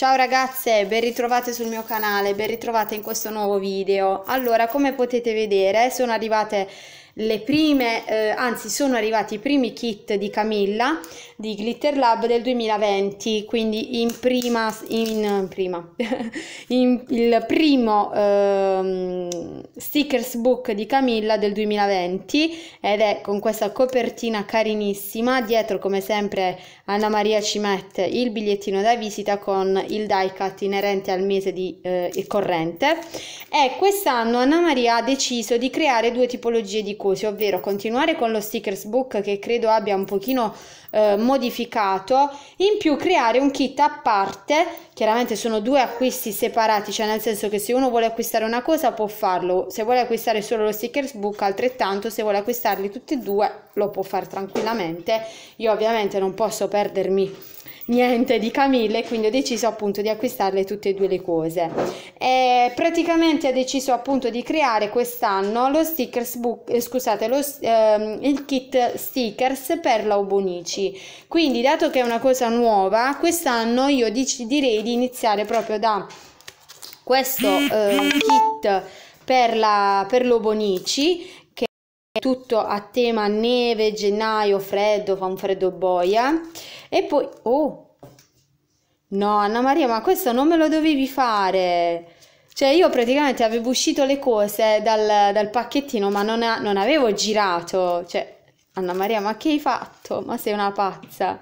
Ciao ragazze, ben ritrovate sul mio canale, ben ritrovate in questo nuovo video. Allora, come potete vedere, sono arrivate le prime, eh, anzi sono arrivati i primi kit di Camilla di Glitter Lab del 2020, quindi in prima, in, prima in, il primo eh, stickers book di Camilla del 2020 ed è con questa copertina carinissima, dietro come sempre Anna Maria ci mette il bigliettino da visita con il die cut inerente al mese di, eh, corrente e quest'anno Anna Maria ha deciso di creare due tipologie di cuore conclusi, ovvero continuare con lo stickers book che credo abbia un pochino eh, modificato, in più creare un kit a parte, chiaramente sono due acquisti separati, cioè nel senso che se uno vuole acquistare una cosa può farlo, se vuole acquistare solo lo stickers book altrettanto, se vuole acquistarli tutti e due lo può fare tranquillamente, io ovviamente non posso perdermi niente di Camille, quindi ho deciso appunto di acquistarle tutte e due le cose. E praticamente ho deciso appunto di creare quest'anno lo stickers book, eh, scusate, lo, ehm, il kit stickers per la Laubonici. Quindi, dato che è una cosa nuova, quest'anno io direi di iniziare proprio da questo eh, kit per, la, per Lobonici tutto a tema neve, gennaio, freddo, fa un freddo boia. E poi, oh, no Anna Maria, ma questo non me lo dovevi fare. Cioè io praticamente avevo uscito le cose dal, dal pacchettino ma non, non avevo girato. Cioè, Anna Maria, ma che hai fatto? Ma sei una pazza.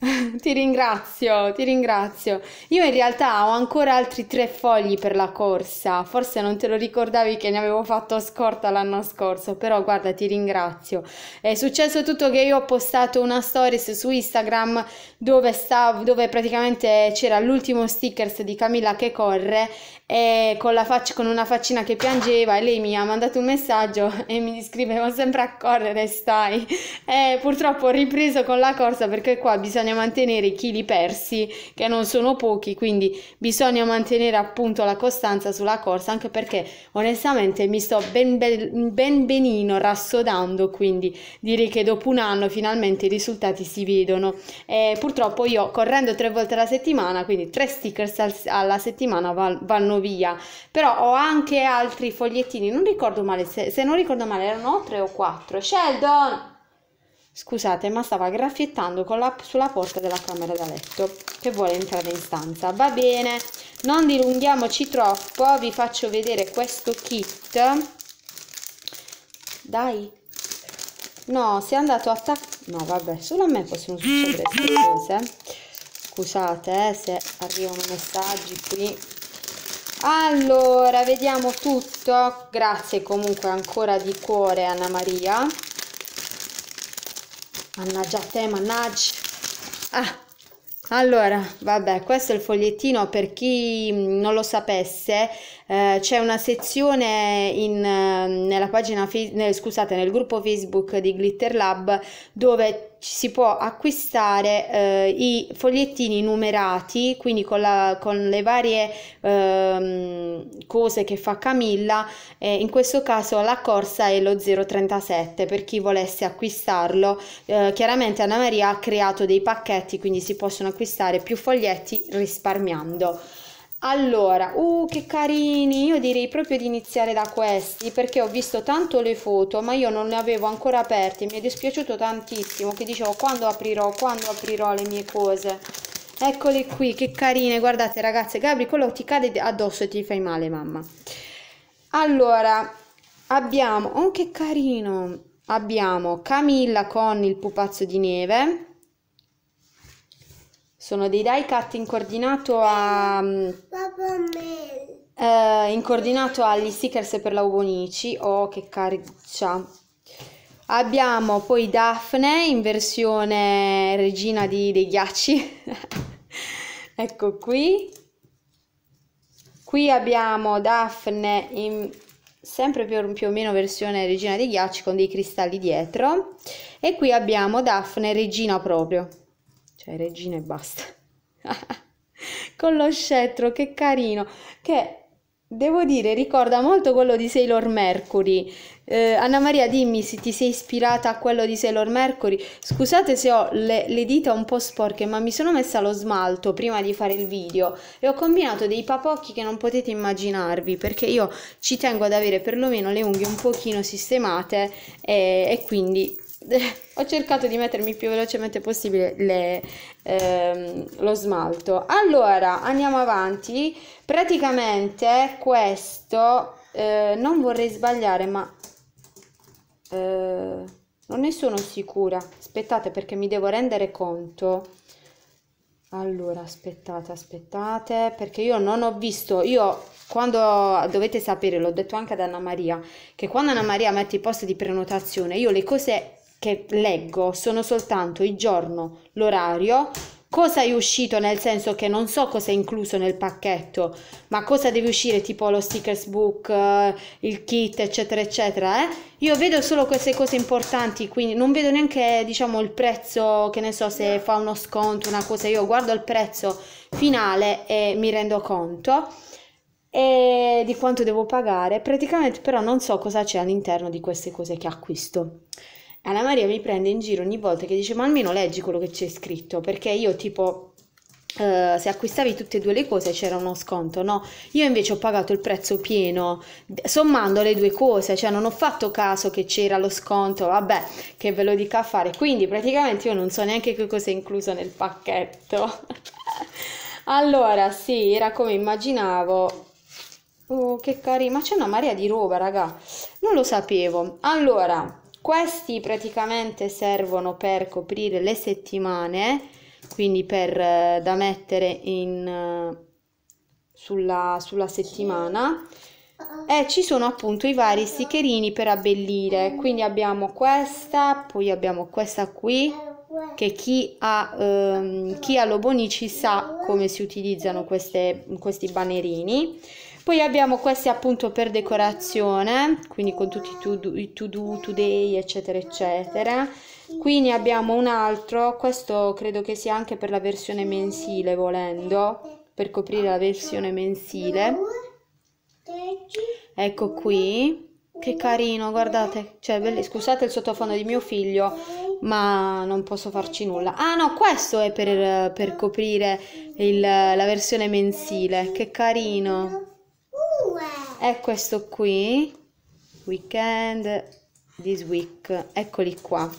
Ti ringrazio, ti ringrazio. Io in realtà ho ancora altri tre fogli per la corsa. Forse non te lo ricordavi che ne avevo fatto scorta l'anno scorso, però guarda, ti ringrazio. È successo tutto che io ho postato una stories su Instagram dove, sta, dove praticamente c'era l'ultimo stickers di Camilla che corre e con, faccia, con, una faccina che piangeva e lei mi ha mandato un messaggio e mi scriveva sempre a correre stai e purtroppo ho ripreso con la corsa perché qua bisogna mantenere i chili persi che non sono pochi quindi bisogna mantenere appunto la costanza sulla corsa anche perché onestamente mi sto ben, ben, ben benino rassodando quindi direi che dopo un anno finalmente i risultati si vedono e purtroppo io correndo tre volte alla settimana quindi tre stickers al, alla settimana vanno via, però ho anche altri fogliettini, non ricordo male, se, se non ricordo male erano tre o quattro. Sheldon! Scusate, ma stava graffiettando la, sulla porta della camera da letto, che vuole entrare in stanza. Va bene, non dilunghiamoci troppo, vi faccio vedere questo kit. Dai. No, si è andato a attaccare... No, vabbè, solo a me possono succedere queste cose. Eh. Scusate, eh, se arrivano messaggi qui allora vediamo tutto grazie comunque ancora di cuore Anna Maria mannaggia te mannaggia ah, allora vabbè questo è il fogliettino per chi mm, non lo sapesse eh, c'è una sezione in, eh, nella pagina, nel, scusate, nel gruppo Facebook di Glitter Lab dove si può acquistare eh, i fogliettini numerati, quindi con, la, con le varie eh, cose che fa Camilla, eh, in questo caso la corsa è lo 037 per chi volesse acquistarlo. Eh, chiaramente Anna Maria ha creato dei pacchetti, quindi si possono acquistare più foglietti risparmiando. Allora, uh, che carini! Io direi proprio di iniziare da questi perché ho visto tanto le foto, ma io non ne avevo ancora aperte. Mi è dispiaciuto tantissimo che dicevo quando aprirò, quando aprirò le mie cose. Eccole qui, che carine! Guardate ragazze, Gabri, quello ti cade addosso e ti fai male, mamma. Allora, abbiamo... Oh, che carino! Abbiamo Camilla con il pupazzo di neve sono dei die cut in coordinato a... Mm, eh, in coordinato agli stickers per la l'aubonici. Oh, che cariccia! Abbiamo poi Daphne in versione regina di, dei ghiacci. ecco qui. Qui abbiamo Daphne in sempre più, più, o meno versione regina dei ghiacci con dei cristalli dietro. E qui abbiamo Daphne regina proprio. Cioè regina e basta. Con lo scettro, che carino. Che devo dire, ricorda molto quello di Sailor Mercury. Eh, Anna Maria, dimmi se ti sei ispirata a quello di Sailor Mercury. Scusate se ho le, le dita un po' sporche, ma mi sono messa lo smalto prima di fare il video e ho combinato dei papocchi che non potete immaginarvi perché io ci tengo ad avere perlomeno le unghie un pochino sistemate e, e quindi ho cercato di mettermi più velocemente possibile le, ehm, lo smalto. Allora, andiamo avanti. Praticamente questo, eh, non vorrei sbagliare, ma eh, non ne sono sicura. Aspettate perché mi devo rendere conto. Allora, aspettate, aspettate, perché io non ho visto, io quando dovete sapere, l'ho detto anche ad Anna Maria, che quando Anna Maria mette i post di prenotazione, io le cose che leggo sono soltanto il giorno, l'orario, cosa è uscito nel senso che non so cosa è incluso nel pacchetto, ma cosa deve uscire tipo lo stickers book, eh, il kit, eccetera, eccetera. Eh? Io vedo solo queste cose importanti, quindi non vedo neanche diciamo il prezzo, che ne so se fa uno sconto, una cosa, io guardo il prezzo finale e mi rendo conto e di quanto devo pagare, praticamente però non so cosa c'è all'interno di queste cose che acquisto. Anna Maria mi prende in giro ogni volta che dice ma almeno leggi quello che c'è scritto perché io tipo Uh, se acquistavi tutte e due le cose c'era uno sconto, no? Io invece ho pagato il prezzo pieno sommando le due cose, cioè non ho fatto caso che c'era lo sconto, vabbè, che ve lo dica a fare. Quindi praticamente io non so neanche che cosa è incluso nel pacchetto. allora, sì, era come immaginavo. Oh, che carino, ma c'è una marea di roba, raga. Non lo sapevo. Allora, questi praticamente servono per coprire le settimane, quindi per, eh, da mettere in, eh, sulla, sulla settimana. E ci sono appunto i vari sticcherini per abbellire. Quindi abbiamo questa, poi abbiamo questa qui, che chi ha, ehm, chi ha Lobonici sa come si utilizzano queste, questi banerini. Poi abbiamo questi appunto per decorazione, quindi con tutti i to do, i today, eccetera, eccetera. Qui ne abbiamo un altro, questo credo che sia anche per la versione mensile, volendo, per coprire la versione mensile. Ecco qui. Che carino, guardate, cioè, scusate il sottofondo di mio figlio, ma non posso farci nulla. Ah no, questo è per, per coprire il, la versione mensile, che carino è questo qui weekend this week eccoli qua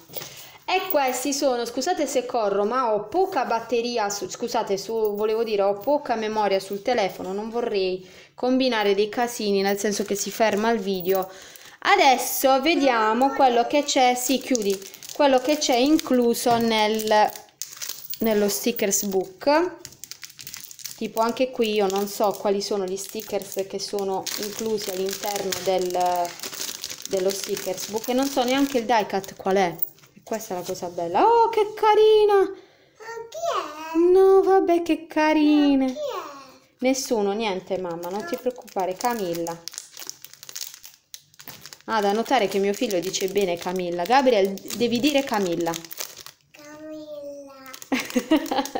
e questi sono scusate se corro ma ho poca batteria su, scusate su, volevo dire ho poca memoria sul telefono non vorrei combinare dei casini nel senso che si ferma il video adesso vediamo quello che c'è si sì, chiudi quello che c'è incluso nel nello stickers book tipo anche qui io non so quali sono gli stickers che sono inclusi all'interno del, dello stickers book e non so neanche il die cut qual è questa è la cosa bella oh che carina no vabbè che carine nessuno niente mamma non ti preoccupare Camilla Ah, da notare che mio figlio dice bene Camilla. Gabriel, devi dire Camilla. Camilla.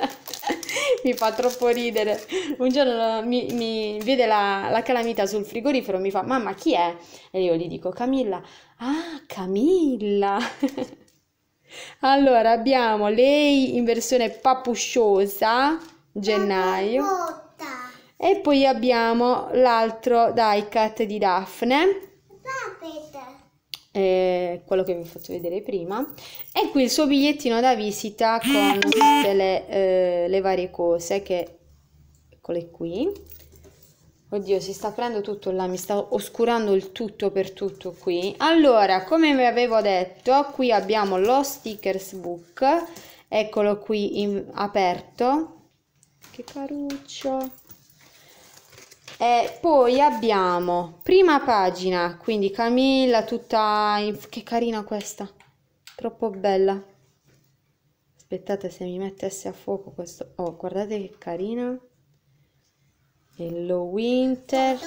mi fa troppo ridere. Un giorno mi, mi vede la, la, calamita sul frigorifero e mi fa: Mamma, chi è? E io gli dico: Camilla. Ah, Camilla. allora abbiamo lei in versione pappusciosa, gennaio. E poi abbiamo l'altro die cut di Daphne. Puppet eh, quello che vi ho fatto vedere prima e qui il suo bigliettino da visita con tutte le, eh, le varie cose che eccole qui Oddio, si sta aprendo tutto là, mi sta oscurando il tutto per tutto qui. Allora, come vi avevo detto, qui abbiamo lo stickers book. Eccolo qui in, aperto. Che caruccio. Eh, poi abbiamo prima pagina, quindi Camilla tutta... In... Che carina questa, troppo bella. Aspettate se mi mettesse a fuoco questo... Oh, guardate che carina. Hello Winter.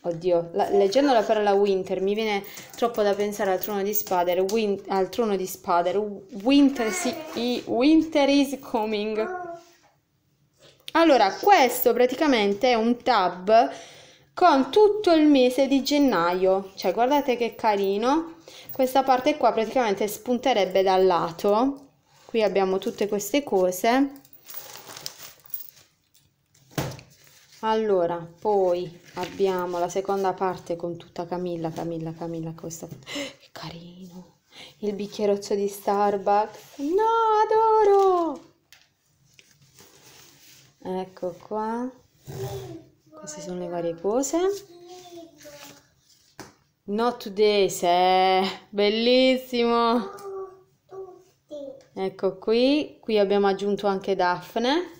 Oddio, la, leggendo la parola Winter mi viene troppo da pensare al trono di spade. win, al trono di Spader, Winter, si, winter is coming. Allora, questo praticamente è un tab con tutto il mese di gennaio, cioè guardate che carino, questa parte qua praticamente spunterebbe dal lato, qui abbiamo tutte queste cose, allora poi abbiamo la seconda parte con tutta Camilla, Camilla, Camilla, questa, che carino, il bicchierozzo di Starbucks, no adoro! ecco qua queste sono le varie cose not today se bellissimo ecco qui qui abbiamo aggiunto anche Daphne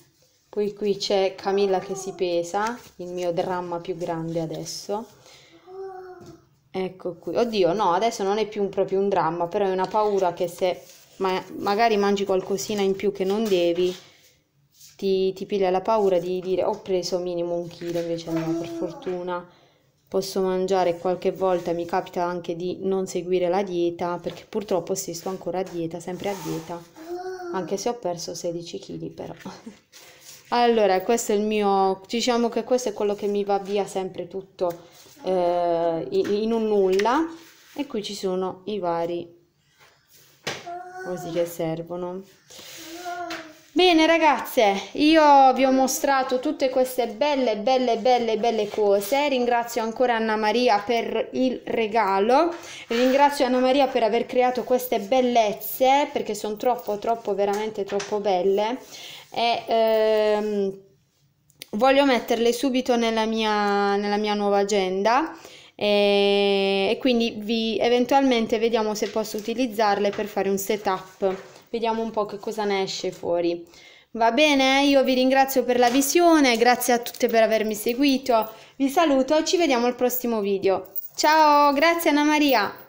poi qui c'è Camilla che si pesa il mio dramma più grande adesso ecco qui oddio no adesso non è più un, proprio un dramma però è una paura che se ma magari mangi qualcosina in più che non devi ti, ti piglia la paura di dire ho preso minimo un chilo, invece no, per fortuna posso mangiare qualche volta, mi capita anche di non seguire la dieta, perché purtroppo sì, sto ancora a dieta, sempre a dieta, anche se ho perso 16 kg però. allora, questo è il mio, diciamo che questo è quello che mi va via sempre tutto eh, in un nulla, e qui ci sono i vari così che servono. Bene ragazze, io vi ho mostrato tutte queste belle, belle, belle, belle cose. Ringrazio ancora Anna Maria per il regalo. Ringrazio Anna Maria per aver creato queste bellezze perché sono troppo, troppo, veramente troppo belle. E, ehm, voglio metterle subito nella mia, nella mia nuova agenda e, e quindi vi, eventualmente vediamo se posso utilizzarle per fare un setup vediamo un po' che cosa ne esce fuori. Va bene, io vi ringrazio per la visione, grazie a tutte per avermi seguito, vi saluto, ci vediamo al prossimo video. Ciao, grazie Anna Maria!